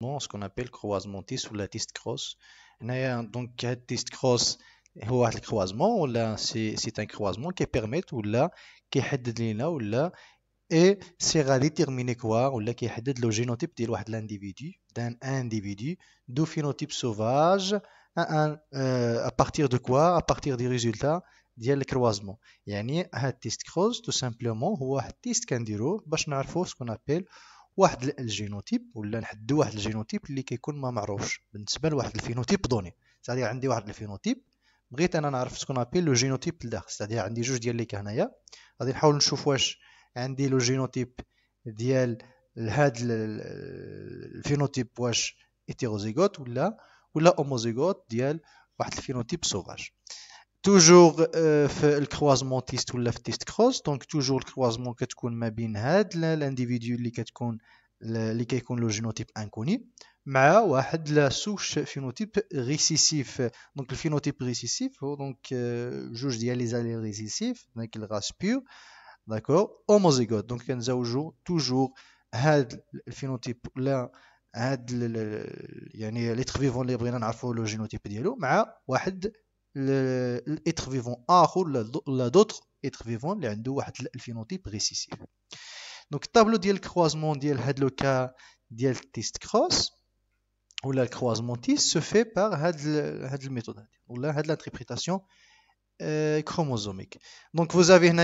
ce qu'on appelle croisement test ou la test cross donc test cross le croisement là c'est un croisement qui permet ou là qui ou là et c'est à déterminer quoi ou là qui le génotype de l'individu d'un individu de phénotype sauvage à, euh, à partir de quoi à partir des résultats ديال الكروازمون يعني هاد test cross tout simplement هو واحد تيست qu'on باش ce qu'on appelle واحد الجينوتيب ولا نحدو واحد الجينوتيب اللي كيكون ما معروفش بالنسبه لواحد الفينوتيب دوني يعني عندي واحد الفينوتيب بغيت انا نعرف شكون ابيل لو جينوتيب لداخل يعني عندي جوج ديال ليك هنايا غادي نحاول نشوف واش عندي لو جينوتيب ديال هاد الفينوتيب واش ايتيروزيغوت ولا ولا اوموزيغوت ديال واحد الفينوتيب سوفاج toujours euh, le croisement test ou cross donc toujours le croisement que tu connais l'individu qui est le génotype inconnu mais un la souche phénotype récessif donc le phénotype récessif oh, donc euh, je dis les allèles récessifs donc d'accord homozygote donc il toujours had le phénotype les le génotype dialo l'être vivant à l'autre l'être vivant qui a un phénotype précis donc tableau de du croisement de ce cas du test cross ou le croisement test se fait par cette méthode ou cette interprétation euh, chromosomique donc vous avez ici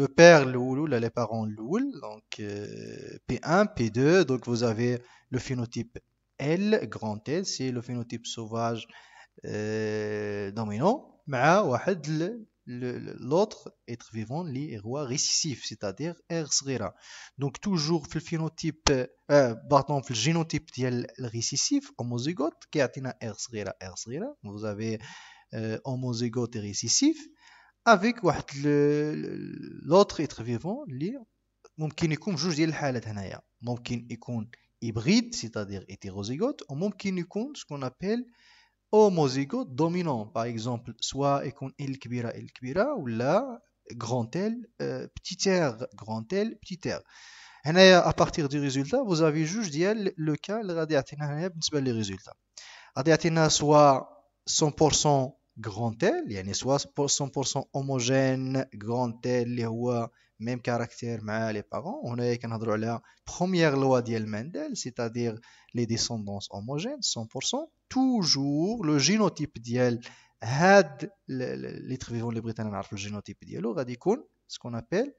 le père, le loulou, les parents, le loul donc P1, euh, P2, donc vous avez le phénotype L, grand L, c'est le phénotype sauvage dominant, مع واحد l'autre être vivant li roi récessif c'est-à-dire r صغيره donc toujours في الفينوتيب euh, pardon في الجينوتيب ديال الريسيسيف homozygote كيعطينا r صغيره r صغيره vous avez euh, homozygote et récessif avec l'autre être vivant li ممكن يكون بجوج ديال الحالات هنايا ممكن يكون hybride c'est-à-dire hétérozygote ou ممكن يكون ce qu'on appelle homozygote dominant par exemple soit il ال il ال ou la grand L euh, petit r grand L petit r هنايا à partir du résultat vous avez juste dit le cas اللي غادي يعطينا هنايا بالنسبه للريزلتات. غادي يعطينا soit 100% grand L يعني soit 100% homogène grand L اللي هو même caractère, les parents, on a eu un autre première loi de Mendel, c'est-à-dire les descendances homogènes, 100%, toujours le génotype de les vivants, les Britanniques, le génotype ce qu'on appelle,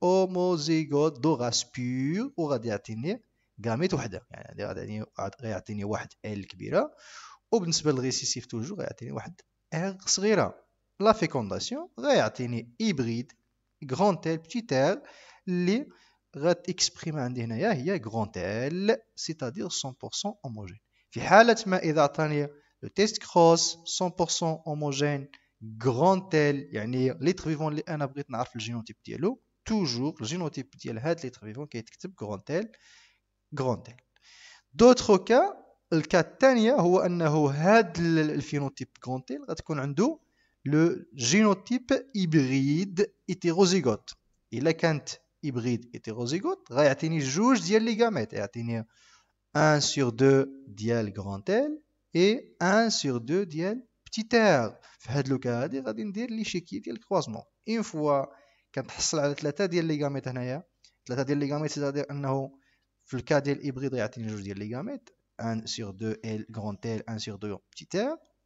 homozygote d'oras pure, ou de ou ou toujours la fécondation, Radia hybride, grand L petit L اللي غات اكسبريم عندي هنايا هي grand L c'est-à-dire 100% homogène في حالة ما إذا عطاني لو تيست كروس 100% homogène grand L يعني ليتر فيفون اللي أنا بغيت نعرف الجينوتيب ديالو توجور الجينوتيب ديال هاد ليتر فيفون كيتكتب grand L grand L دوتر كا الكا الثانية هو أنه هاد الفينوتيب grand L غتكون عنده le génotype hybride hétérozygote Et hybride hybride hétérozygote juge جوج ديال Il غاميت يعطيني 1 sur 2 ديال grand L et 1 sur 2 ديال petit r في هاد il y غادي ندير لي شيكي ديال فوا كنتحصل على ثلاثه ديال لي غاميت هنايا ثلاثه ديال لي غاميت le انه في l'hybride, ديال جوج ديال لي غاميت 1 sur 2 L grand L 1 sur 2 petit r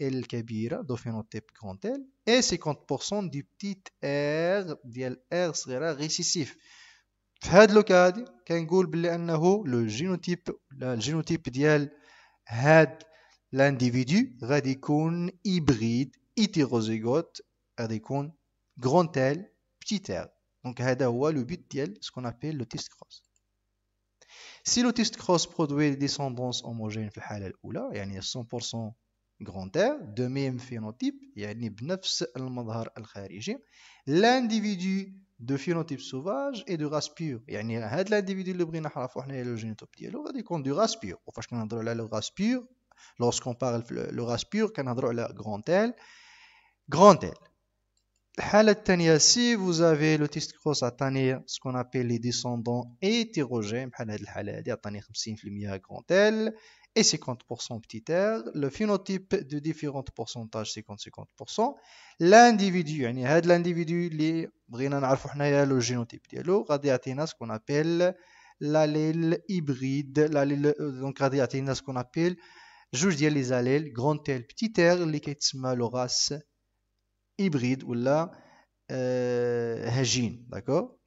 L kabira, grand L, et 50% du petit R, dial R sera récessif. dans le cas, le génotype, le génotype dial had l'individu, radicon hybride, hétérozygote, radicon grand L, petit R. Donc, le but dial, ce qu'on appelle test cross. Si test cross produit des descendances homogènes, il y a 100% de même phénotype, l'individu de phénotype sauvage et de race pure. L'individu de race race pure. Lorsqu'on parle de race pure, on a grand la grand L si vous avez le atteint ce qu'on appelle les descendants hétérogènes, grand L et 50% petit r, le phénotype de différents pourcentages 50-50%, l'individu, l'individu, le génotype dialogue, ce qu'on appelle l'allèle hybride, euh, donc ce qu'on appelle, les allèles, grand L, petit r, les races هبريد ولا آه، هجين داكور